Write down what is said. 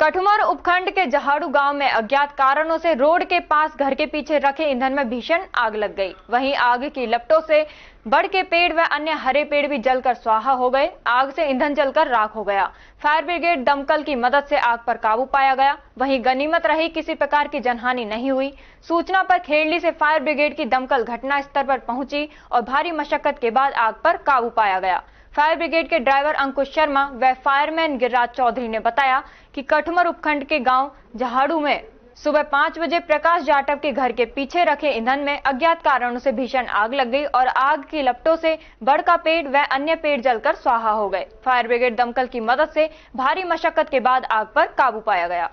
कठुमर उपखंड के जहाड़ू गांव में अज्ञात कारणों से रोड के पास घर के पीछे रखे ईंधन में भीषण आग लग गई वहीं आग की लपटों से बड़ के पेड़ व अन्य हरे पेड़ भी जलकर स्वाहा हो गए आग से ईंधन जलकर राख हो गया फायर ब्रिगेड दमकल की मदद से आग पर काबू पाया गया वहीं गनीमत रही किसी प्रकार की जनहानि नहीं हुई सूचना पर खेड़ली से फायर ब्रिगेड की दमकल घटना स्थल पर पहुंची और भारी मशक्कत के बाद आग पर काबू पाया गया फायर ब्रिगेड के ड्राइवर अंकुश शर्मा व फायरमैन गिरिराज चौधरी ने बताया कि कठमर उपखंड के गांव जहाड़ू में सुबह पाँच बजे प्रकाश जाटव के घर के पीछे रखे ईंधन में अज्ञात कारणों से भीषण आग लग गई और आग की लपटों से बड़ का पेड़ व अन्य पेड़ जलकर स्वाहा हो गए फायर ब्रिगेड दमकल की मदद से भारी मशक्कत के बाद आग पर काबू पाया गया